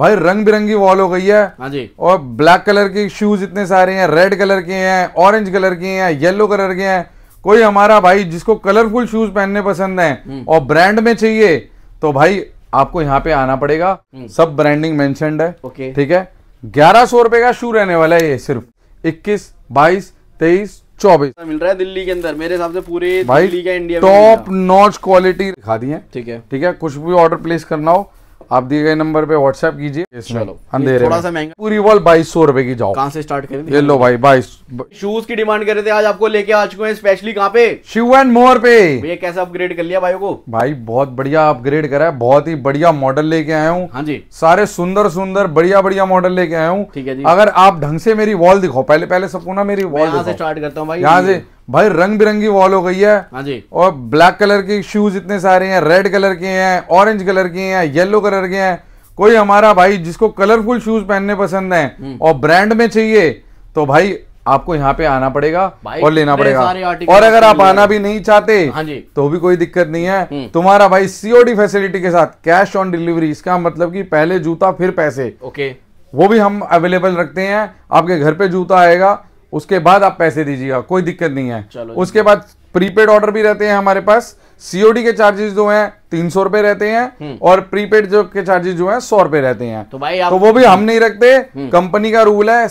भाई रंग बिरंगी वॉल हो गई है हाँ जी और ब्लैक कलर के शूज इतने सारे हैं रेड कलर के हैं ऑरेंज कलर के हैं येलो कलर के हैं कोई हमारा भाई जिसको कलरफुल शूज पहनने पसंद है हम्म। और ब्रांड में चाहिए तो भाई आपको यहाँ पे आना पड़ेगा हम्म। सब ब्रांडिंग मेंशनड है ओके ठीक है ग्यारह सौ रुपए का शू रहने वाला है ये सिर्फ इक्कीस बाईस तेईस चौबीस मिल रहा है दिल्ली के अंदर मेरे हिसाब से पूरे भाई दिल्ली का इंडिया टॉप नॉच क्वालिटी दिखा दी है ठीक है ठीक है कुछ भी ऑर्डर प्लेस करना हो आप दिए गए नंबर पे व्हाट्सएप कीजिए अंधेरे थोड़ा सा महंगा पूरी वॉल बाईस सौ रुपए की जाओ कहाँ से स्टार्ट करें ये लो भाई बाईस शूज की डिमांड कर रहे थे आज आपको लेके आ चुके हैं स्पेशली कहाँ पे शिव एंड मोर पे ये कैसे अपग्रेड कर लिया भाई को भाई बहुत बढ़िया अपग्रेड करा है बहुत ही बढ़िया मॉडल लेके आया हूँ हाँ जी सारे सुंदर सुंदर बढ़िया बढ़िया मॉडल लेके आया हूँ ठीक है जी अगर आप ढंग से मेरी वॉल दिखाओ पहले पहले सबको ना मेरी वॉल से स्टार्ट करता हूँ भाई यहाँ से भाई रंग बिरंगी वॉल हो गई है हाँ जी और ब्लैक कलर के शूज इतने सारे हैं रेड कलर के हैं ऑरेंज कलर के हैं येलो कलर के हैं कोई हमारा भाई जिसको कलरफुल शूज पहनने पसंद है हम्म। और ब्रांड में चाहिए तो भाई आपको यहाँ पे आना पड़ेगा और लेना पड़ेगा और अगर आप आना भी नहीं चाहते हाँ जी तो भी कोई दिक्कत नहीं है हम्म। तुम्हारा भाई सीओडी फैसिलिटी के साथ कैश ऑन डिलीवरी इसका मतलब कि पहले जूता फिर पैसे ओके वो भी हम अवेलेबल रखते हैं आपके घर पे जूता आएगा उसके बाद आप पैसे दीजिएगा कोई दिक्कत नहीं है उसके बाद प्रीपेड ऑर्डर भी रहते हैं हमारे पास सीओडी के चार्जेस जो हैं तीन सौ रुपए रहते हैं हम्म। और प्रीपेड जो के चार्जेस जो हैं सौ रुपए रहते हैं तो भाई आप तो वो भी हम नहीं रखते कंपनी हम्म। का रूल है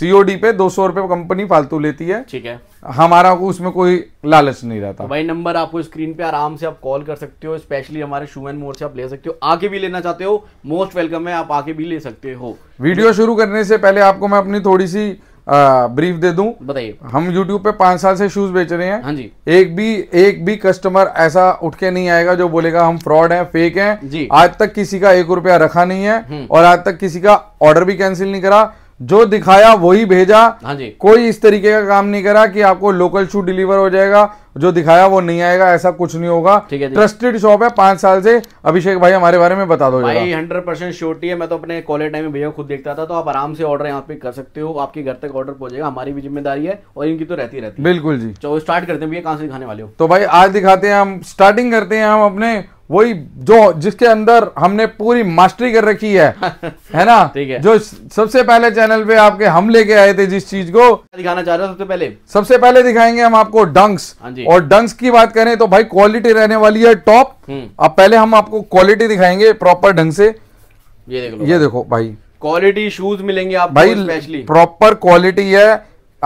सीओडी पे दो सौ रुपए कंपनी फालतू लेती है ठीक है हमारा उसमें कोई लालच नहीं रहता तो भाई नंबर आपको स्क्रीन पे आराम से आप कॉल कर सकते हो स्पेशली हमारे एंड मोर से आप ले सकते हो आके भी लेना चाहते हो मोस्ट वेलकम है आप आके भी ले सकते हो वीडियो शुरू करने से पहले आपको मैं अपनी थोड़ी सी ब्रीफ दे दूं बताइए हम यूट्यूब पे पांच साल से शूज बेच रहे हैं हाँ जी एक भी एक भी कस्टमर ऐसा उठ के नहीं आएगा जो बोलेगा हम फ्रॉड हैं फेक हैं जी आज तक किसी का एक रुपया रखा नहीं है हम्म। और आज तक किसी का ऑर्डर भी कैंसिल नहीं करा जो दिखाया वही भेजा हाँ जी कोई इस तरीके का काम नहीं करा कि आपको लोकल शू डिलीवर हो जाएगा जो दिखाया वो नहीं आएगा ऐसा कुछ नहीं होगा ठीक है ट्रस्टेड शॉप है पांच साल से अभिषेक भाई हमारे बारे में बता दो भाई हंड्रेड परसेंट श्योरिटी है मैं तो अपने कॉलेज टाइम में भैया खुद देखता था तो आप आराम से ऑर्डर यहाँ पे कर सकते हो आपके घर तक ऑर्डर पहुंचेगा हमारी भी जिम्मेदारी है और इनकी तो रहती रहती बिल्कुल जी चलो स्टार्ट करते हैं भैया कहाँ से दिखाने वाले हो तो भाई आज दिखाते हैं हम स्टार्टिंग करते हैं हम अपने वही जो जिसके अंदर हमने पूरी मास्टरी कर रखी है है ना ठीक है जो सबसे पहले चैनल पे आपके हम लेके आए थे जिस चीज को दिखाना चाह रहे सबसे पहले सबसे पहले दिखाएंगे हम आपको डंक्स हाँ और डंक्स की बात करें तो भाई क्वालिटी रहने वाली है टॉप हम्म। अब पहले हम आपको क्वालिटी दिखाएंगे प्रॉपर ढंग से ये देखो ये देखो भाई क्वालिटी शूज मिलेंगे आप भाई स्पेशली प्रॉपर क्वालिटी है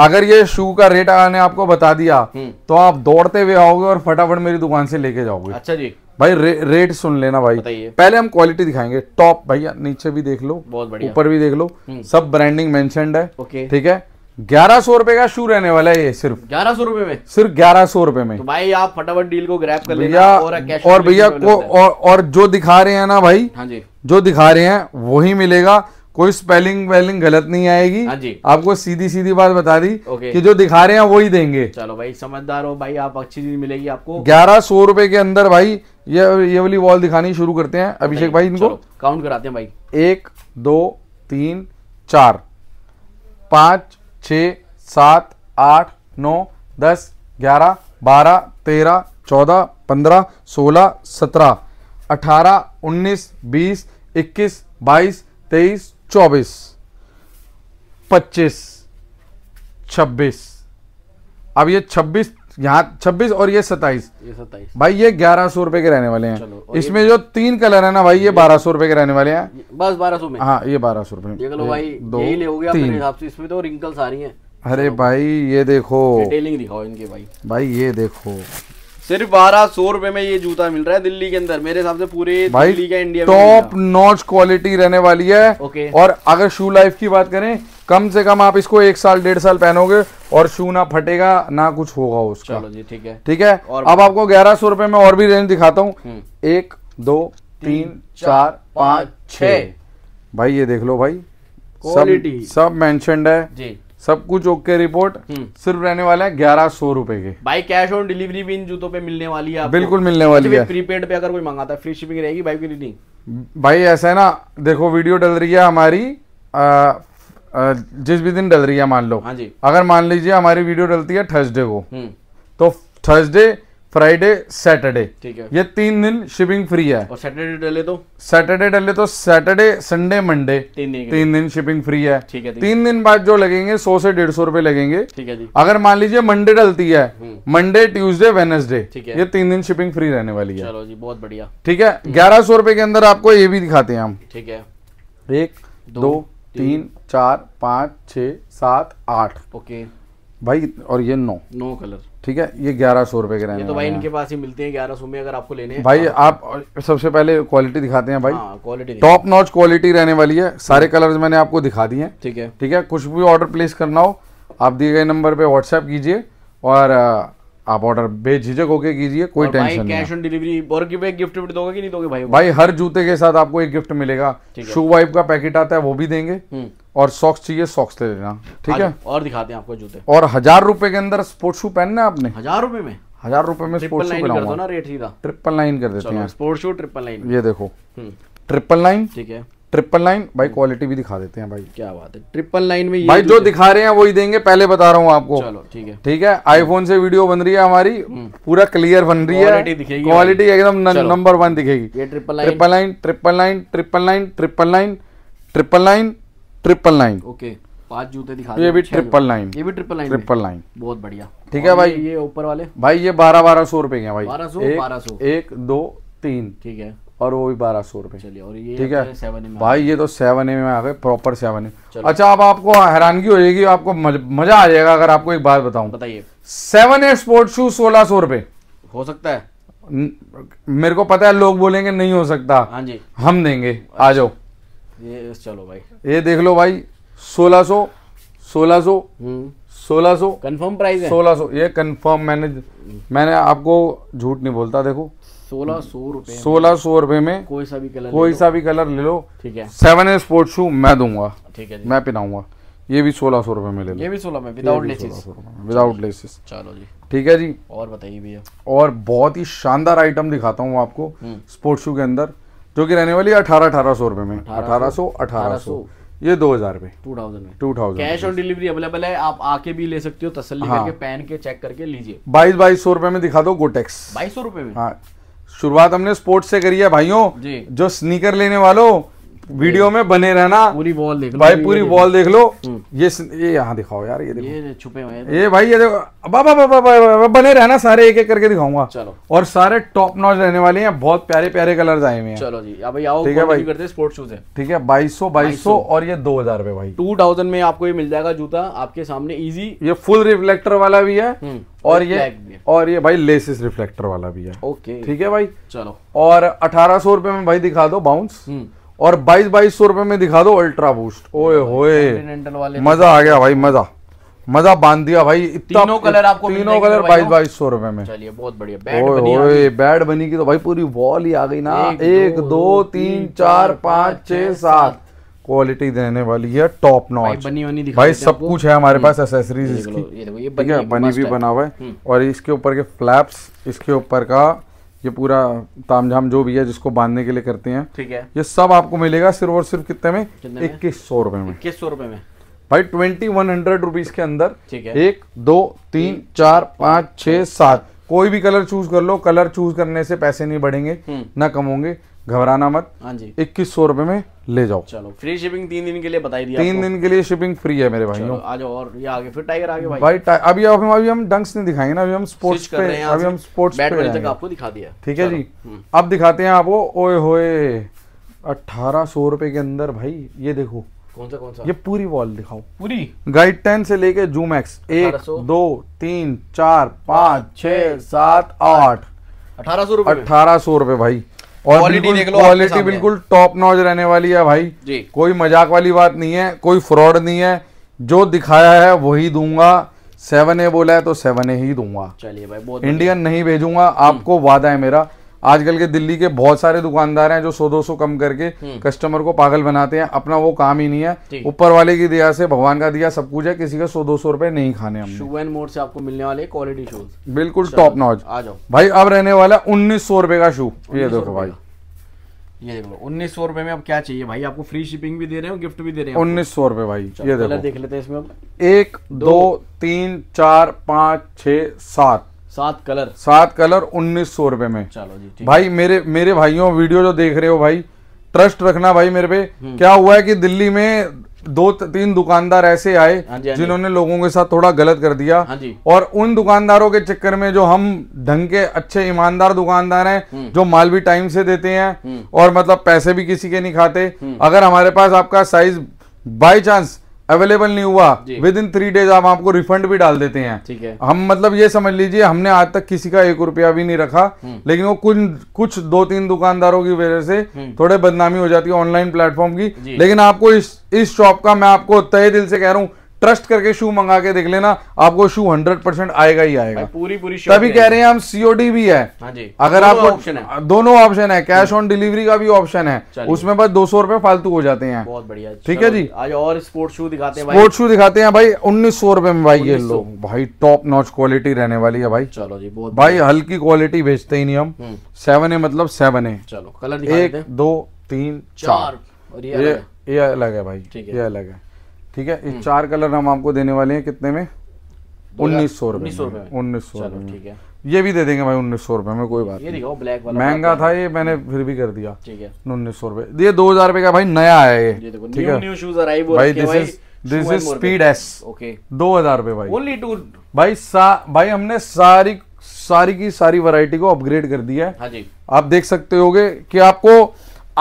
अगर ये शू का रेट आने आपको बता दिया हम्म। तो आप दौड़ते हुए आओगे और फटाफट मेरी दुकान से लेके जाओगे अच्छा जी भाई रे, रेट सुन लेना भाई पहले हम क्वालिटी दिखाएंगे टॉप भैया नीचे भी देख लो ऊपर भी देख लो हम्म। सब ब्रांडिंग मेंशनड है ठीक है ग्यारह सौ रुपए का शू रहने वाला है ये सिर्फ ग्यारह सौ रुपए में सिर्फ ग्यारह सौ रुपए में तो भाई आप फटाफट डील को ग्रैप कर लेना और भैया को और, जो दिखा रहे हैं ना भाई हाँ जो दिखा रहे हैं वही मिलेगा कोई स्पेलिंग वेलिंग गलत नहीं आएगी हाँ जी आपको सीधी सीधी बात बता दी कि जो दिखा रहे हैं वही देंगे चलो भाई समझदार हो भाई आप अच्छी चीज मिलेगी आपको ग्यारह सौ रूपए के अंदर भाई ये ये वाली वॉल दिखानी शुरू करते हैं अभिषेक भाई इनको काउंट कराते हैं भाई एक दो तीन चार पाँच छ सात आठ नौ दस ग्यारह बारह तेरह चौदह पंद्रह सोलह सत्रह अठारह उन्नीस बीस इक्कीस बाईस तेईस चौबीस पच्चीस छब्बीस अब ये छब्बीस यहाँ छब्बीस और ये सताइस ये सताइस भाई ये ग्यारह सौ रुपए के रहने वाले हैं इसमें जो तीन कलर है ना भाई ये बारह सौ रुपए के रहने वाले हैं बस बारह सौ हाँ ये बारह सौ रुपए भाई दो तीन इसमें तो रिंकल्स आ रही हैं अरे भाई ये देखो डिटेलिंग दिखाओ इनके भाई भाई ये देखो सिर्फ बारह सौ रुपए में ये जूता मिल रहा है दिल्ली के अंदर मेरे हिसाब से पूरे दिल्ली का इंडिया टॉप नॉच क्वालिटी रहने वाली है ओके और अगर शू लाइफ की बात करें कम से कम आप इसको एक साल डेढ़ साल पहनोगे और शू ना फटेगा ना कुछ होगा उसका चलो जी ठीक है ठीक है और अब आपको ग्यारह सौ रुपए में और भी रेंज दिखाता हूँ हम्म। एक दो तीन चार पाँच छ भाई ये देख लो भाई क्वालिटी सब मेंशनड है जी सब कुछ ओके रिपोर्ट हम्म। सिर्फ रहने वाला है ग्यारह सौ रूपए के भाई कैश ऑन डिलीवरी भी इन जूतों पे मिलने वाली है बिल्कुल मिलने वाली तो है प्रीपेड पे अगर कोई मंगाता है फ्री शिपिंग रहेगी भाई की नहीं भाई ऐसा है ना देखो वीडियो डल रही है हमारी आ, आ, जिस भी दिन डल रही है मान लो हाँ जी अगर मान लीजिए हमारी वीडियो डलती है थर्सडे को हम्म। तो थर्सडे फ्राइडे सैटरडे ठीक है ये तीन दिन शिपिंग फ्री है और सैटरडे डले तो सैटरडे डले तो सैटरडे संडे मंडे तीन दिन तीन दिन शिपिंग फ्री है ठीक है तीन दिन बाद जो लगेंगे सौ से डेढ़ सौ रूपए लगेंगे ठीक है जी अगर मान लीजिए मंडे डलती है हम्म। मंडे ट्यूसडे वेनसडे ठीक है ये तीन दिन शिपिंग फ्री रहने वाली है चलो जी बहुत बढ़िया ठीक है हम्म। ग्यारह सौ रुपए के अंदर आपको ये भी दिखाते हैं हम ठीक है एक दो तीन चार पाँच छ सात आठ ओके भाई और ये नौ नौ कलर ठीक है ये ग्यारह सौ रुपए के रहने तो भाई इनके पास ही मिलते हैं ग्यारह सौ में अगर आपको लेने भाई हाँ। आप सबसे पहले क्वालिटी दिखाते हैं भाई क्वालिटी टॉप नॉच क्वालिटी रहने वाली है सारे कलर्स मैंने आपको दिखा दिए हैं ठीक है ठीक है कुछ भी ऑर्डर प्लेस करना हो आप दिए गए नंबर पे व्हाट्सएप कीजिए और आप ऑर्डर बेझिझक होके कीजिए कोई टेंशन नहीं कैश ऑन डिलीवरी और की गिफ्ट विफ्ट दोगे कि नहीं दोगे भाई भाई हर जूते के साथ आपको एक गिफ्ट मिलेगा शू वाइप का पैकेट आता है वो भी देंगे हम्म। और सॉक्स चाहिए सॉक्स ले लेना ठीक है और दिखाते हैं आपको जूते और हजार रुपए के अंदर स्पोर्ट्स शू पहनना आपने हजार रुपए में हजार रुपए में स्पोर्ट्स शू पहना ना रेट सीधा ट्रिपल नाइन कर देते हैं स्पोर्ट्स शू ट्रिपल नाइन ये देखो ट्रिपल हम्म। नाइन ठीक है ट्रिपल लाइन भाई क्वालिटी भी दिखा देते हैं भाई क्या बात है ट्रिपल लाइन में भाई जो दिखा रहे हैं वही देंगे पहले बता रहा हूँ आपको चलो ठीक है ठीक है आईफोन से वीडियो बन रही है हमारी हम्म। पूरा क्लियर बन रही है क्वालिटी एकदम नंबर वन दिखेगी triple line triple line triple line triple line triple line triple nine okay पांच जूते दिखा ये भी ट्रिपल नाइन ये भी ट्रिपल नाइन ट्रिपल नाइन बहुत बढ़िया ठीक है भाई ये ऊपर वाले भाई ये बारह बारह सौ रुपए के भाई बारह सौ बारह सौ एक दो तीन ठीक है और वो भी बारह सौ रुपए ठीक है भाई ये तो सेवन ए में आ गए प्रॉपर सेवन ए अच्छा अब आपको हैरानगी हो जाएगी आपको मजा आ जाएगा अगर आपको एक बात बताऊं बताइए सेवन ए स्पोर्ट शू सोलह सौ रुपए हो सकता है मेरे को पता है लोग बोलेंगे नहीं हो सकता हाँ जी हम देंगे आ जाओ ये चलो भाई ये देख लो भाई सोलह सो सोलह सो हम्म। सोलह सो कन्फर्म प्राइस सोलह सो ये कन्फर्म मैंने हम्म। मैंने आपको झूठ नहीं बोलता देखो सोलह सौ रुपए सोलह सौ रुपए में कोई सा भी कलर कोई सा भी कलर ले लो ठीक है सेवन ए स्पोर्ट शू मैं दूंगा ठीक है मैं पिनाऊंगा ये भी सोलह सौ रुपए में ले लो ये भी सोलह में विदाउट लेसिस विदाउट लेसिस चलो जी ठीक है जी और बताइए भैया और बहुत ही शानदार आइटम दिखाता हूँ आपको स्पोर्ट्स हम्म। शू के अंदर जो कि रहने वाली है अठारह अठारह सौ रुपए में अठारह सौ अठारह सौ ये दो हजार रुपए टू थाउजेंड में two thousand cash on delivery available है आप आके भी ले सकते हो तसल्ली हाँ। करके पहन के चेक करके लीजिए बाईस बाईस सौ रुपए में दिखा दो गोटेक्स बाईस सौ रुपए में हाँ शुरुआत हमने स्पोर्ट्स से करी है भाइयों जो स्नीकर लेने वालों वीडियो में बने रहना पूरी वॉल देख लो भाई पूरी वॉल देख लो हम्म। ये ये यहाँ दिखाओ यार ये देखो ये छुपे हुए ये भाई ये देखो बाबा बाबा बाबा बने रहना सारे एक एक करके दिखाऊंगा चलो और सारे टॉप नॉच रहने वाले हैं बहुत प्यारे प्यारे कलर आए हुए हैं चलो जी आओ ठीक है भाई करते स्पोर्ट्स शूज है ठीक है बाईस सौ बाईस सौ और ये दो हजार भाई टू थाउजेंड में आपको ये मिल जाएगा जूता आपके सामने इजी ये फुल रिफ्लेक्टर वाला हम्म, भी है और ये और ये भाई लेसिस रिफ्लेक्टर वाला भी है ओके ठीक है भाई चलो और अठारह सौ रुपए में भाई दिखा दो बाउंस और बाईस बाईस सौ रुपए में दिखा दो अल्ट्रा बूस्ट ओए होए मजा आ गया तो- भाई मजा मजा बांध दिया भाई इतना तीनों कलर आपको तीनों कलर बाईस बाईस सौ रुपए में चलिए बहुत बढ़िया बैट बनी बैड बनी की तो भाई पूरी वॉल ही आ गई ना एक, एक दो, दो तीन चार पाँच छह सात क्वालिटी देने वाली है टॉप नॉच बनी बनी भाई सब कुछ है हमारे हम्म। पास एसेसरीज इसकी ठीक है बनी भी बना हुआ है हम्म। और इसके ऊपर के फ्लैप्स इसके ऊपर का ये पूरा तामझाम जो भी है जिसको बांधने के लिए करते हैं ठीक है ये सब आपको मिलेगा सिर्फ और सिर्फ कितने में इक्कीस सौ रुपए में इक्कीस सौ रुपए में भाई ट्वेंटी वन हंड्रेड रुपीज के अंदर ठीक है एक दो तीन चार पाँच छह हम्म। सात कोई भी कलर चूज कर लो कलर चूज करने से पैसे नहीं बढ़ेंगे हम्म। ना कम होंगे घबराना मत हाँ जी इक्कीस सौ रुपए में ले जाओ चलो फ्री शिपिंग तीन दिन के लिए बताई दिया तीन दिन के लिए शिपिंग फ्री है मेरे भाइयों आज और ये आगे फिर टाइगर आगे भाई भाई अभी अब अभी हम डंक्स नहीं दिखाएंगे ना अभी हम स्पोर्ट्स पे अभी हम स्पोर्ट्स पे तक आपको दिखा दिया ठीक है जी हम्म। अब दिखाते हैं आपको ओए होए अठारह सौ रुपए के अंदर भाई ये देखो कौन सा कौन सा ये पूरी वॉल दिखाओ पूरी गाइड टेन से लेके जूम एक्स एक दो तीन चार पाँच छ सात आठ अठारह सौ रुपए अठारह सौ रुपए भाई और क्वालिटी बिल्कुल टॉप नॉच रहने वाली है भाई जी कोई मजाक वाली बात नहीं है कोई फ्रॉड नहीं है जो दिखाया है वही दूंगा सेवन ए बोला है तो सेवन ए ही दूंगा चलिए भाई बहुत इंडियन नहीं भेजूंगा आपको वादा है मेरा आजकल के दिल्ली के बहुत सारे दुकानदार हैं जो सौ दो सौ कम करके कस्टमर हम्म। को पागल बनाते हैं अपना वो काम ही नहीं है ऊपर वाले की दया से भगवान का दिया सब कुछ है किसी का सौ दो सौ रुपए नहीं खाने शू एंड मोड से आपको मिलने वाले क्वालिटी शूज बिल्कुल टॉप नॉच आ जाओ भाई अब रहने वाला उन्नीस सौ रुपए का शू ये देखो भाई ये देख लो उन्नीस सौ रुपए में अब क्या चाहिए भाई आपको फ्री शिपिंग भी दे रहे हो गिफ्ट भी दे रहे हैं उन्नीस सौ रुपए भाई ये देखो देख लेते हैं इसमें अब एक दो, दो तीन चार पाँच छ सात सात कलर सात कलर उन्नीस सौ रुपए में चलो जी ठीक भाई मेरे मेरे भाइयों वीडियो जो देख रहे हो भाई ट्रस्ट रखना भाई मेरे पे हम्म। क्या हुआ है कि दिल्ली में दो तीन दुकानदार ऐसे आए हाँ हाँ जिन्होंने लोगों के साथ थोड़ा गलत कर दिया हाँ और उन दुकानदारों के चक्कर में जो हम ढंग के अच्छे ईमानदार दुकानदार हैं हम्म। जो माल भी टाइम से देते हैं हम्म। और मतलब पैसे भी किसी के नहीं खाते अगर हमारे पास आपका साइज बाई चांस अवेलेबल नहीं हुआ विद इन थ्री डेज आप आपको रिफंड भी डाल देते हैं ठीक है हम मतलब ये समझ लीजिए हमने आज तक किसी का एक रुपया भी नहीं रखा हम्म। लेकिन वो कुछ कुछ दो तीन दुकानदारों की वजह से हम्म। थोड़े बदनामी हो जाती है ऑनलाइन प्लेटफॉर्म की लेकिन आपको इस इस शॉप का मैं आपको तय दिल से कह रहा हूँ ट्रस्ट करके शू मंगा के देख लेना आपको शू हंड्रेड परसेंट आएगा ही आएगा पूरी पूरी तभी कह रहे हैं हम सीओडी भी है हाँ जी। अगर आप ऑप्शन है दोनों ऑप्शन है कैश ऑन डिलीवरी का भी ऑप्शन है उसमें बस दो सौ रुपए फालतू हो जाते हैं बहुत बढ़िया ठीक है जी आज और स्पोर्ट शू दिखाते हैं स्पोर्ट शू दिखाते हैं भाई उन्नीस सौ रुपए में भाई ये लो भाई टॉप नॉच क्वालिटी रहने वाली है भाई चलो जी बहुत भाई हल्की क्वालिटी भेजते ही नहीं हम सेवन हम्म। ए मतलब सेवन ए चलो कलर एक दो तीन चार ये अलग है भाई ये अलग है ठीक है ये हम्म। चार कलर हम आपको देने वाले हैं कितने में उन्नीस सौ रुपए उन्नीस सौ रुपए ये भी दे देंगे भाई उन्नीस सौ रुपए में कोई बात ये दिखाओ ब्लैक वाला महंगा था ये मैंने फिर भी कर दिया ठीक है उन्नीस सौ रुपए ये दो हजार रुपए का भाई नया है ये ठीक है न्यू शूज भाई this is this is speed S okay दो हजार रुपए भाई ओनली टू भाई सा भाई हमने सारी सारी की सारी वैरायटी को अपग्रेड कर दिया है हाँ जी आप देख सकते होगे कि आपको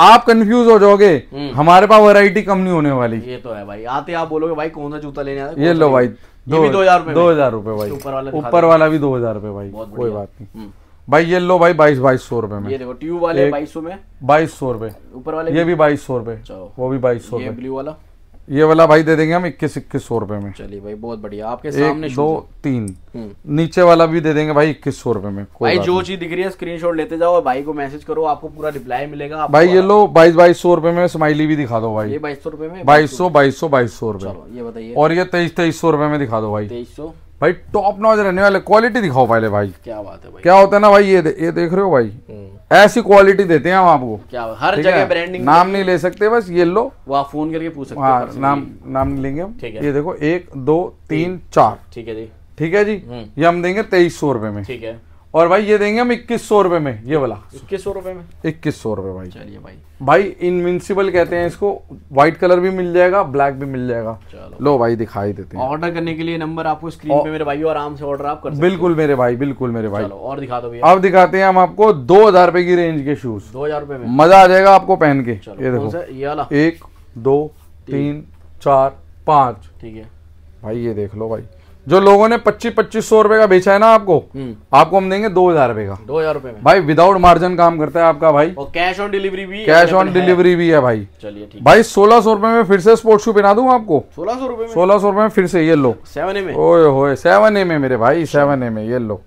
आप कंफ्यूज हो जाओगे हम्म। हमारे पास वैरायटी कम नहीं होने वाली ये तो है भाई आते आप बोलोगे भाई कौन सा जूता लेने आता ये लो भाई दो हजार दो हजार रूपए भाई ऊपर वाला ऊपर वाला भी दो हजार रूपए भाई कोई बात नहीं हम्म। भाई ये लो भाई बाईस बाईस सौ रूपये में ये देखो ट्यूब वाले बाईस सौ में बाईस सौ रूपये ऊपर वाले ये भी बाईस सौ रूपये वो भी बाईस सौ ब्लू वाला ये वाला भाई दे देंगे हम इक्कीस इक्कीस सौ रुपए में चलिए भाई बहुत बढ़िया आपके सामने दो तीन हम्म। नीचे वाला भी दे देंगे भाई इक्कीस सौ रुपए में भाई जो चीज दिख रही है स्क्रीनशॉट लेते जाओ और भाई को मैसेज करो आपको पूरा रिप्लाई मिलेगा भाई ये लो बाईस बाईस सौ रुपए में स्माइली भी दिखा दो भाई बाईस सौ रुपए में बाईस सौ बाईस सौ बाईस सौ रुपए ये बताइए और ये तेईस तेईस सौ रुपए में दिखा दो भाई तेईस सौ भाई टॉप नॉच रहने वाले क्वालिटी दिखाओ पहले भाई क्या बात है भाई क्या होता है ना भाई ये ये देख रहे हो भाई हम्म। ऐसी क्वालिटी देते हैं हम आपको क्या हर जगह ब्रांडिंग नाम नहीं ले सकते बस ये लो वहाँ फोन करके पूछ सकते हाँ नाम नाम नहीं लेंगे हम ये देखो एक दो तीन चार ठीक है जी ठीक है जी हम्म। ये हम देंगे तेईस सौ रुपए में ठीक है और भाई ये देंगे हम इक्कीस सौ रुपए में ये वाला इक्कीस सौ रुपए में इक्कीस सौ रुपए भाई चलिए भाई भाई इनविंसिबल कहते हैं इसको व्हाइट कलर भी मिल जाएगा ब्लैक भी मिल जाएगा लो भाई दिखाई देते हैं ऑर्डर करने के लिए नंबर आपको स्क्रीन पे मेरे भाई आराम से ऑर्डर आप कर सकते बिल्कुल मेरे भाई बिल्कुल मेरे भाई और दिखा दो अब दिखाते हैं हम आपको दो हजार रुपए की रेंज के शूज दो हजार रुपए में मजा आ जाएगा आपको पहन के ये देखो ये वाला एक दो तीन चार पाँच ठीक है भाई ये देख लो भाई जो लोगों ने पच्चीस पच्चीस सौ रुपए का बेचा है ना आपको हम्म। आपको हम देंगे दो हजार रुपए का दो हजार रुपए भाई विदाउट मार्जिन काम करता है आपका भाई और कैश ऑन डिलीवरी भी कैश ऑन डिलीवरी भी है भाई चलिए ठीक भाई सोलह सौ रुपए में फिर से स्पोर्ट्स शू पहना दूं आपको सोलह सौ रुपए सोलह सौ रुपए में फिर से ये लो सेवन एम ओए होए सेवन एम मेरे भाई अच्छा। सेवन एम ये लो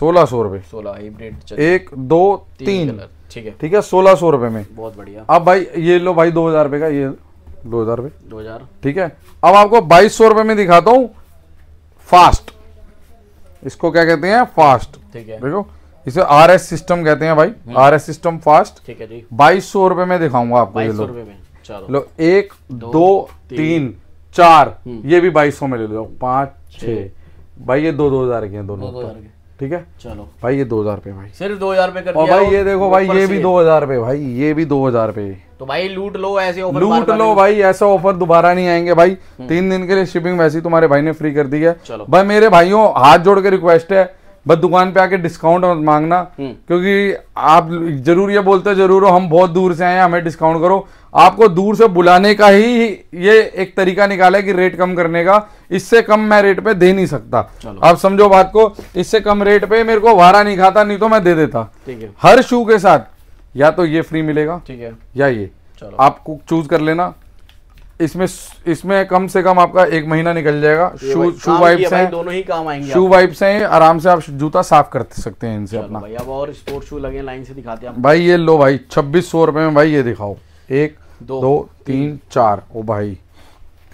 सोलह सौ रुपए सोलह एक दो तीन ठीक है ठीक है सोलह सौ रुपए में बहुत बढ़िया अब भाई ये लो भाई दो हजार रुपए का ये दो हजार रुपए दो हजार ठीक है अब आपको बाईस सौ रुपए में दिखाता हूँ फास्ट इसको क्या कहते हैं फास्ट ठीक है देखो इसे आर एस सिस्टम कहते हैं भाई आर एस सिस्टम फास्ट ठीक है जी बाईस सौ रुपए में दिखाऊंगा आपको ये लो लो एक दो, दो तीन, तीन चार हम्म। ये भी बाईस सौ में ले लो पांच छ भाई ये दो दो हजार के हैं दोनों तो। ठीक है चलो भाई ये दो हजार रुपए भाई सिर्फ दो हजार कर और भाई ये देखो भाई ये भी दो हजार रुपए भाई ये भी दो हजार रुपए तो भाई लूट लो ऐसे ऑफर लूट लो भाई ऐसा ऑफर दोबारा नहीं आएंगे भाई हम्म। तीन दिन के लिए शिपिंग वैसी तुम्हारे भाई ने फ्री कर दी है भाई मेरे भाइयों हाथ जोड़ के रिक्वेस्ट है बस दुकान पे आके डिस्काउंट मत मांगना हम्म। क्योंकि आप जरूर ये बोलते हो जरूर हो हम बहुत दूर से आए हमें डिस्काउंट करो आपको दूर से बुलाने का ही ये एक तरीका निकाला है कि रेट कम करने का इससे कम मैं रेट पे दे नहीं सकता आप समझो बात को इससे कम रेट पे मेरे को वारा नहीं खाता नहीं तो मैं दे देता ठीक है हर शू के साथ या तो ये फ्री मिलेगा ठीक है या ये आपको चूज कर लेना इसमें इसमें कम से कम आपका एक महीना निकल जाएगा शू शू वाइप्स हैं दोनों ही काम आएंगे शू वाइप्स हैं आराम से आप जूता साफ कर सकते हैं इनसे अपना भाई अब और स्पोर्ट्स शू लगे लाइन से दिखाते हैं भाई ये लो भाई छब्बीस सौ रुपए में भाई ये दिखाओ एक दो, दो तीन चार ओ भाई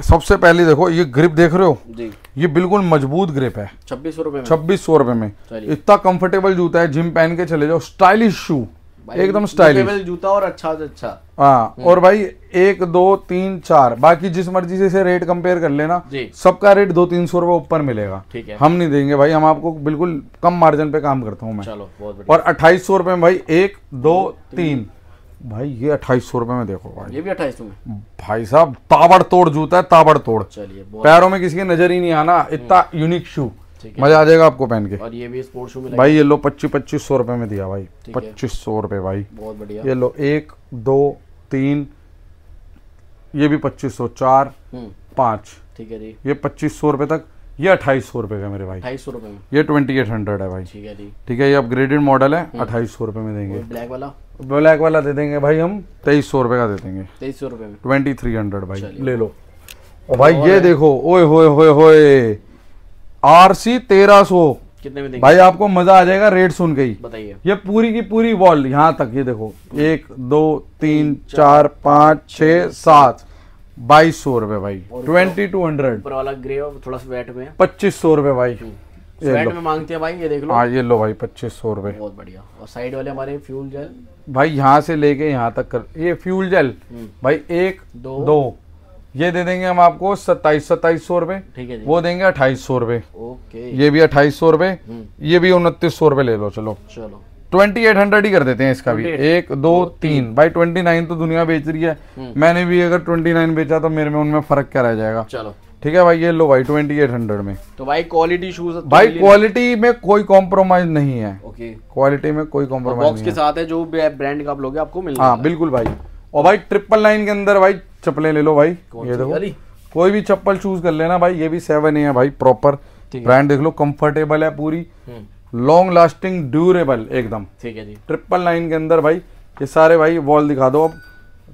सबसे पहले देखो ये ग्रिप देख रहे हो जी ये बिल्कुल मजबूत ग्रिप है छब्बीस सौ रुपए छब्बीस सौ रुपए में इतना कंफर्टेबल जूता है जिम पहन के चले जाओ स्टाइलिश शू एकदम स्टाइलिश जूता और अच्छा अच्छा हाँ हम्म। और भाई एक दो तीन चार बाकी जिस मर्जी से, रेट कंपेयर कर लेना सबका रेट दो तीन सौ रूपये ऊपर मिलेगा ठीक है हम नहीं देंगे भाई हम आपको बिल्कुल कम मार्जिन पे काम करता हूँ मैं चलो बहुत और अट्ठाईस सौ रूपये में भाई एक दो तीन भाई ये अट्ठाईस सौ रूपये में देखो भाई ये भी अट्ठाईस सौ में भाई साहब तोड़ जूता है ताबड़ चलिए पैरों में किसी की नजर ही नहीं आना इतना यूनिक हम्म। शू मजा आ जाएगा आपको पहन के और ये भी स्पोर्ट्स शू भाई ये लो पच्चीस पच्चीस सौ रुपए में दिया भाई पच्चीस सौ रुपए भाई बहुत बढ़िया ये लो एक दो तीन ये भी पच्चीस सौ चार हम्म। पाँच ठीक है जी ये पच्चीस सौ रुपए तक ये अट्ठाईस सौ रुपए का मेरे भाई ये ट्वेंटी एट हंड्रेड है भाई ठीक है जी ठीक है ये अपग्रेडेड मॉडल है हम्म। अट्ठाईस सौ रुपए में देंगे ब्लैक वाला ब्लैक वाला दे देंगे भाई हम तेईस सौ रुपए का दे देंगे तेईस सौ रुपए में ट्वेंटी थ्री हंड्रेड भाई ले लो भाई ये देखो ओए होए होए होए आर सी तेरह सौ कितने में भाई आपको मजा आ जाएगा रेट सुन के बताइए ये पूरी की पूरी वॉल यहाँ तक ये देखो एक दो तीन चार पाँच छ सात बाईस सौ रूपए भाई ट्वेंटी टू हंड्रेड वाला ग्रे थोड़ा सा वेट में पच्चीस सौ रूपए भाई हम्म। ये में मांगते हैं भाई ये देख लो हाँ ये लो भाई पच्चीस सौ रूपए बहुत बढ़िया और साइड वाले हमारे फ्यूल जेल भाई यहाँ से लेके यहाँ तक कर ये फ्यूल हम्म। जेल भाई एक दो ये दे देंगे हम आपको सत्ताईस सत्ताईस सौ रूपए वो देंगे अट्ठाईस सौ रूपए ये भी अट्ठाईस सौ रूपए हम्म। ये भी उनतीस सौ रूपए ले लो चलो चलो ट्वेंटी एट हंड्रेड ही कर देते हैं इसका भी एक दो तीन भाई ट्वेंटी नाइन तो दुनिया बेच रही है हम्म। मैंने भी अगर ट्वेंटी नाइन बेचा तो मेरे में उनमें फर्क क्या रह जाएगा चलो ठीक है भाई ये लो भाई ट्वेंटी एट हंड्रेड में तो भाई क्वालिटी शूज तो भाई क्वालिटी में कोई कॉम्प्रोमाइज नहीं है ओके क्वालिटी में कोई कॉम्प्रोमाइज के साथ है जो ब्रांड का आप लोगे आपको मिलेगा हाँ बिल्कुल भाई और भाई ट्रिपल लाइन के अंदर भाई चप्पलें ले लो भाई ये देखो कोई भी चप्पल चूज कर लेना भाई ये भी सेवन ए है भाई प्रॉपर ब्रांड देख लो कंफर्टेबल है पूरी लॉन्ग लास्टिंग ड्यूरेबल एकदम ठीक है जी ट्रिपल नाइन के अंदर भाई ये सारे भाई वॉल दिखा दो अब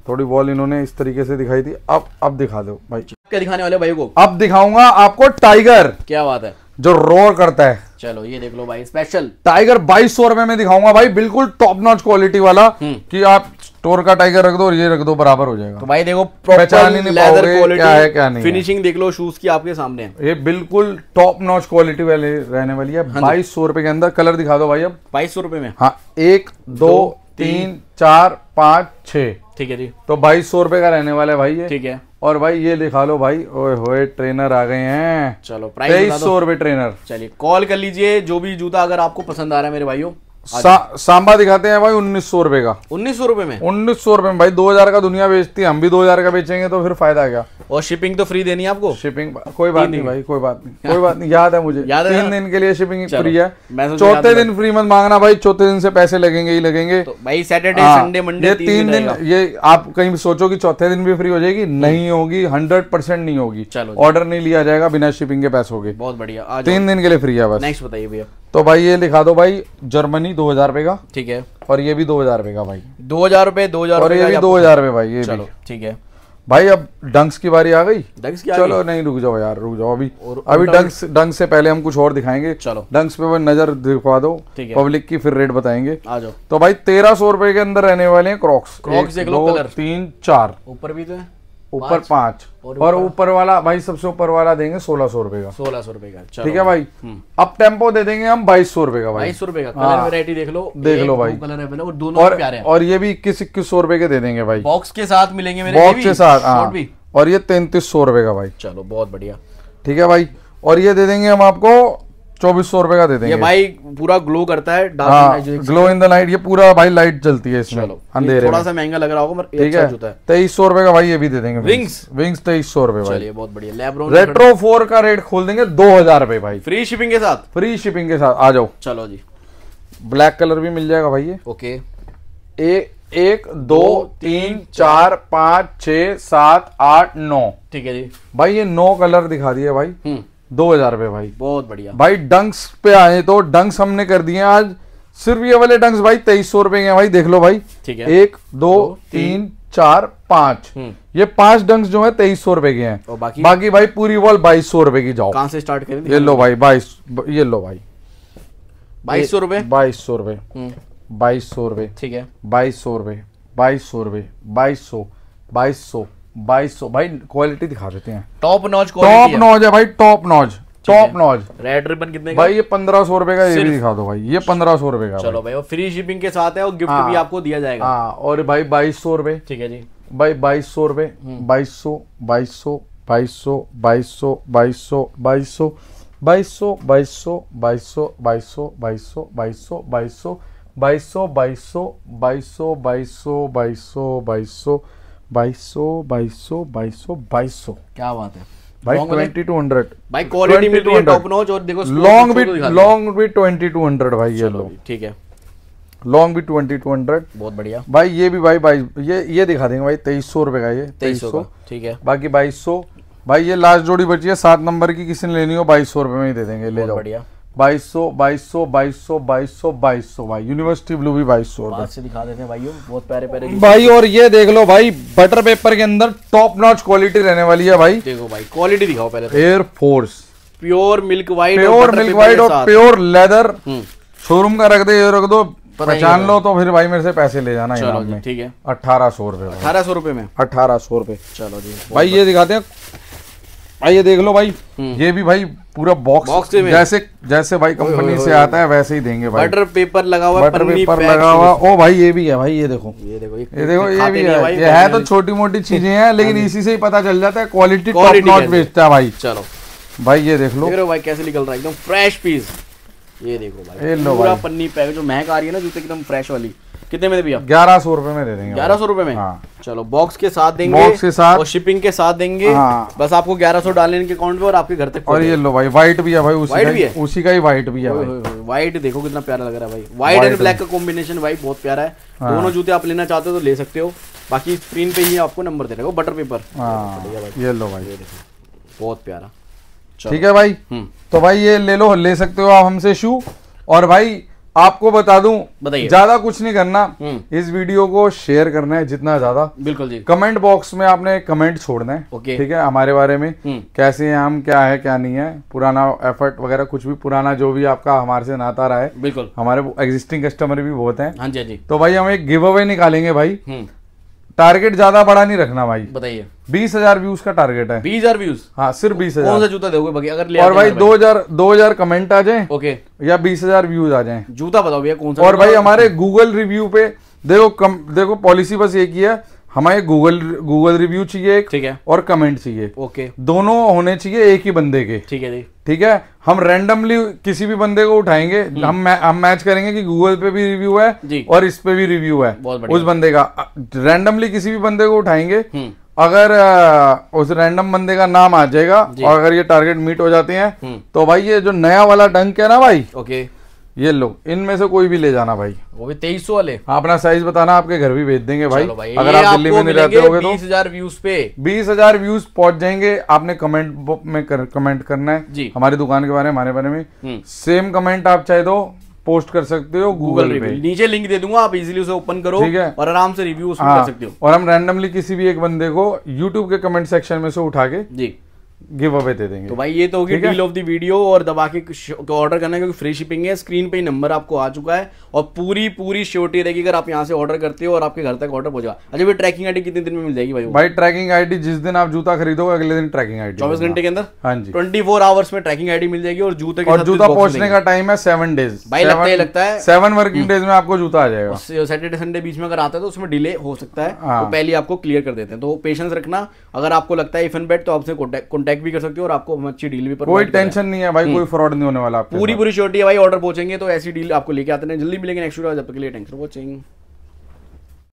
थोड़ी वॉल इन्होंने इस तरीके से दिखाई थी अब अब दिखा दो भाई क्या दिखाने वाले भाई को अब दिखाऊंगा आपको टाइगर क्या बात है जो रोर करता है चलो ये देख लो भाई स्पेशल टाइगर बाईस सौ रुपए में दिखाऊंगा भाई बिल्कुल टॉप नॉच क्वालिटी वाला हम्म। कि आप टोर का टाइगर रख दो और ये रख दो बराबर हो जाएगा तो भाई देखो पहचान नहीं लेदर क्वालिटी क्या है क्या नहीं फिनिशिंग देख लो शूज की आपके सामने ये बिल्कुल टॉप नॉच क्वालिटी वाले रहने वाली है हाँ बाईस सौ रुपए के अंदर कलर दिखा दो भाई अब बाईस सौ रुपए में हाँ एक दो तीन चार पाँच छ ठीक है जी तो बाईस सौ रुपए का रहने वाला है भाई ये ठीक है और भाई ये दिखा लो भाई ओए होए ट्रेनर आ गए हैं चलो प्राइस तेईस सौ रुपए ट्रेनर चलिए कॉल कर लीजिए जो भी जूता अगर आपको पसंद आ रहा है मेरे भाइयों हाँ सांबा दिखाते हैं भाई उन्नीस सौ रुपए का उन्नीस सौ रुपए में उन्नीस सौ रुपए में भाई दो हजार का दुनिया बेचती है हम भी दो हजार का बेचेंगे तो फिर फायदा क्या और शिपिंग तो फ्री देनी है आपको शिपिंग कोई बात नहीं भाई कोई बात नहीं कोई बात नहीं याद है मुझे याद है तीन दिन के लिए शिपिंग फ्री है चौथे दिन फ्री मत मांगना भाई चौथे दिन से पैसे लगेंगे ही लगेंगे तो भाई सैटरडे संडे मंडे तीन दिन ये आप कहीं सोचो कि चौथे दिन भी फ्री हो जाएगी हम्म। नहीं होगी हंड्रेड परसेंट नहीं होगी चलो ऑर्डर नहीं लिया जाएगा बिना शिपिंग के पैसों के बहुत बढ़िया तीन दिन के लिए फ्री है बस नेक्स्ट बताइए भैया तो भाई ये लिखा दो भाई जर्मनी दो हजार रुपए का ठीक है और ये भी दो हजार रुपए का भाई दो हजार रुपए दो हजार और ये भी दो हजार रुपए भाई ये चलो ठीक है भाई अब डंक्स की बारी आ गई डंक्स की चलो नहीं रुक जाओ यार रुक जाओ अभी और अभी डंक्स डंक्स से पहले हम कुछ और दिखाएंगे चलो डंक्स पे नजर दिखवा दो पब्लिक की फिर रेट बताएंगे आ जाओ तो भाई तेरह सौ रुपए के अंदर रहने वाले हैं क्रॉक्स क्रॉक्स देख लो कलर तीन चार ऊपर भी तो है ऊपर पांच और ऊपर वाला भाई सबसे ऊपर वाला देंगे सोलह सौ रुपए का सोलह सौ रुपए का ठीक है भाई हम्म। अब टेम्पो दे देंगे हम बाईस सौ रुपए का बाईस सौ रुपए का कलर हाँ। वेरायटी देख लो देख लो भाई कलर है और दोनों और, प्यारे हैं और ये भी इक्कीस इक्कीस सौ रुपए के दे देंगे भाई बॉक्स के साथ मिलेंगे मेरे बॉक्स के साथ हाँ। और ये तैंतीस सौ रुपए का भाई चलो बहुत बढ़िया ठीक है भाई और ये दे देंगे हम आपको चौबीस सौ रुपए का दे देंगे ये भाई पूरा ग्लो करता है डार्क हाँ, ग्लो इन द नाइट ये पूरा भाई लाइट जलती है इसमें अंधेरे थोड़ा सा महंगा लग रहा होगा ठीक अच्छा है तेईस सौ रुपए का भाई ये भी दे देंगे विंग्स विंग्स तेईस सौ रुपए भाई बहुत बढ़िया रेट्रो फोर का रेट खोल देंगे दो हजार रुपए भाई फ्री शिपिंग के साथ फ्री शिपिंग के साथ आ जाओ चलो जी ब्लैक कलर भी मिल जाएगा भाई ये ओके ए एक दो तीन चार पाँच छ सात आठ नौ ठीक है जी भाई ये नौ कलर दिखा दिए भाई हम्म। दो हजार रुपए भाई बहुत बढ़िया भाई डंक्स पे आए तो डंक्स हमने कर दिए आज सिर्फ ये वाले डंक्स भाई तेईस सौ रुपए के भाई देख लो भाई ठीक है एक दो, दो तीन, तीन चार पांच हम्म। ये पांच डंक्स जो है तेईस सौ रुपए के हैं बाकी बाकी भाई पूरी वॉल बाईस सौ रुपए की जाओ कहां से स्टार्ट करें ये लो भाई बाईस ये लो भाई बाईस सौ रुपए बाईस सौ रुपए हम्म। बाईस सौ रुपए ठीक है बाईस सौ रुपए बाईस सौ रुपए बाईस सौ बाईस सौ बाईस सौ भाई क्वालिटी दिखा देते हैं टॉप नॉज टॉप नॉज है भाई top notch top notch red ribbon कितने का? भाई ये पंद्रह सौ रुपए का ये भी दिखा दो भाई ये पंद्रह सौ रुपए का चलो भाई वो फ्री शिपिंग के साथ है और गिफ्ट भी आपको दिया जाएगा हाँ और भाई बाईस सौ रुपए ठीक है जी भाई बाईस सौ रुपए बाईस सौ बाईस सौ बाईस सौ बाईस सौ बाईस सौ बाईस सौ बाईस सौ बाईस सौ बाईस सौ बाईस सौ बाईस सौ बाईस सौ बाईस सौ बाईस सौ बाईस सौ बाईस सौ बाईस सौ बाईस सौ बाईस सौ बाईस सौ बाईस बाईस सौ क्या बात है भाई लॉन्ग भी ट्वेंटी टू हंड्रेड बहुत बढ़िया भाई ये भी भाई बाईस ये ये दिखा देंगे भाई तेईस सौ रुपए का ये तेईस सौ ठीक है बाकी बाईस सौ भाई ये लास्ट जोड़ी बची है सात नंबर की किसी ने लेनी हो बाईस सौ रुपए में ही दे देंगे ले जाओ बढ़िया बाईस सौ बाईस सौ बाईस सौ बाईस सौ भाई यूनिवर्सिटी ब्लू भी बाईस सौ दिखा देते हैं भाई बहुत प्यारे प्यारे भाई और ये देख लो भाई बटर पेपर के अंदर टॉप नॉच क्वालिटी रहने वाली है भाई देखो भाई क्वालिटी दिखाओ पहले Air Force pure milk white pure milk white और प्योर लेदर शोरूम का रख दे ये रख दो पहचान लो तो फिर भाई मेरे से पैसे ले जाना ठीक है अठारह सौ रुपए अठारह सौ रूपये में अठारह सौ रूपये चलो जी भाई ये दिखाते हैं भाई ये देख लो भाई हम्म। ये भी भाई पूरा बॉक्स बॉक्स जैसे जैसे भाई कंपनी से आता है वैसे ही देंगे भाई बटर पेपर लगा हुआ बटर पेपर लगा हुआ ओ भाई ये भी है भाई ये देखो ये देखो ये देखो ये भी है ये है तो छोटी मोटी हाँ चीजें हैं लेकिन इसी से ही पता चल जाता है क्वालिटी टॉप नॉट बेचता है भाई चलो भाई ये देख लो भाई कैसे निकल रहा है एकदम फ्रेश पीस ये देखो भाई ये लो पूरा पन्नी पैक जो महक आ रही है ना जूते एकदम फ्रेश वाली कितने में दे भैया ग्यारह सौ रुपए में दे देंगे ग्यारह सौ रुपए में हाँ। चलो बॉक्स के साथ देंगे बॉक्स के साथ और शिपिंग के साथ देंगे हाँ। बस आपको ग्यारह सौ डालने इनके अकाउंट में और आपके घर तक और ये लो भाई व्हाइट भी है भाई उसी का, भी है? उसी का ही व्हाइट भी है व्हाइट देखो कितना प्यारा लग रहा है भाई व्हाइट एंड ब्लैक का कॉम्बिनेशन भाई बहुत प्यारा है हाँ। दोनों जूते आप लेना चाहते हो तो ले सकते हो बाकी स्क्रीन पे ही आपको नंबर दे रहेगा बटर पेपर ये लो भाई ये देखो बहुत प्यारा ठीक है भाई हम्म। तो भाई ये ले लो ले सकते हो आप हमसे शू और भाई आपको बता दूं ज्यादा कुछ नहीं करना हम्म। इस वीडियो को शेयर करना है जितना ज्यादा बिल्कुल जी कमेंट बॉक्स में आपने कमेंट छोड़ना है ओके ठीक है हमारे बारे में हम्म। कैसे हैं हम क्या है क्या नहीं है पुराना एफर्ट वगैरह कुछ भी पुराना जो भी आपका हमारे से नाता रहा है बिल्कुल हमारे एग्जिस्टिंग कस्टमर भी बहुत है हाँ जी हाँ जी तो भाई हम एक गिव अवे निकालेंगे भाई टारगेट ज्यादा बड़ा नहीं रखना भाई बताइए बीस हजार व्यूज का टारगेट है बीस हजार व्यूज हाँ सिर्फ बीस हजार कौन सा जूता दोगे बाकी अगर ले और भाई तो दो हजार दो हजार कमेंट आ जाए ओके या बीस हजार व्यूज आ जाए जूता बताओ भैया कौन सा और भाई हमारे गूगल रिव्यू पे देखो कम देखो पॉलिसी बस ये की है हमारे गूगल गूगल रिव्यू चाहिए ठीक है और कमेंट चाहिए ओके दोनों होने चाहिए एक ही बंदे के ठीक है जी ठीक है हम रैंडमली किसी भी बंदे को उठाएंगे हम्म। हम मै, हम मैच करेंगे कि गूगल पे भी रिव्यू है और इस पे भी रिव्यू है उस बंदे का रैंडमली किसी भी बंदे को उठाएंगे हम्म। अगर उस रैंडम बंदे का नाम आ जाएगा और अगर ये टारगेट मीट हो जाते हैं हम्म। तो भाई ये जो नया वाला डंक है ना भाई ओके ये लो इनमें से कोई भी ले जाना भाई वो भी तेईस वाले हाँ अपना साइज बताना आपके घर भी भेज देंगे भाई, भाई अगर आप दिल्ली में नहीं रहते होगे तो बीस हजार व्यूज पे बीस हजार व्यूज पहुंच जाएंगे आपने कमेंट में कर, कमेंट करना है जी हमारी दुकान के बारे में हमारे बारे में सेम हम्म। कमेंट आप चाहे दो तो पोस्ट कर सकते हो गूगल पे नीचे लिंक दे दूंगा आप इजीली उसे ओपन करो ठीक है और आराम से रिव्यू हाँ, कर सकते हो और हम रैंडमली किसी भी एक बंदे को यूट्यूब के कमेंट सेक्शन में से उठा के जी गिव अवे दे देंगे तो भाई ये तो होगी डील ऑफ द वीडियो और दबा के ऑर्डर करना क्योंकि फ्री शिपिंग है स्क्रीन पे ही नंबर आपको आ चुका है और पूरी पूरी श्योरिटी रहेगी अगर आप यहाँ से ऑर्डर करते हो और आपके घर तक ऑर्डर पहुंचा अच्छा भाई ट्रैकिंग आईडी कितने दिन में मिल जाएगी भाई भाई ट्रैकिंग आईडी जिस दिन आप जूता खरीदोगे अगले दिन ट्रैकिंग आईडी चौबीस घंटे के अंदर हाँ जी ट्वेंटी आवर्स में ट्रैकिंग आईडी मिल जाएगी और जूते और जूता पहुंचने का टाइम है सेवन डेज भाई लगता है लगता है सेवन वर्किंग डेज में आपको जूता आ जाएगा सैटरडे संडे बीच में अगर आता है तो उसमें डिले हो सकता है हाँ। तो पहले आपको क्लियर कर देते हैं तो पेशेंस रखना अगर आपको लगता है इफ एन बेट तो आपसे कॉन्टेक्ट कॉन्टेक्ट भी कर सकते हो और आपको अच्छी डील भी कोई टेंशन नहीं है भाई हम्म। कोई फ्रॉड नहीं होने वाला पूरी पूरी श्योरिटी है भाई ऑर्डर पहुंचेंगे तो ऐसी डील आपको लेके आते हैं जल्दी मिलेंगे नेक्स्ट वीडियो जब तक के लिए फॉर वॉचिंग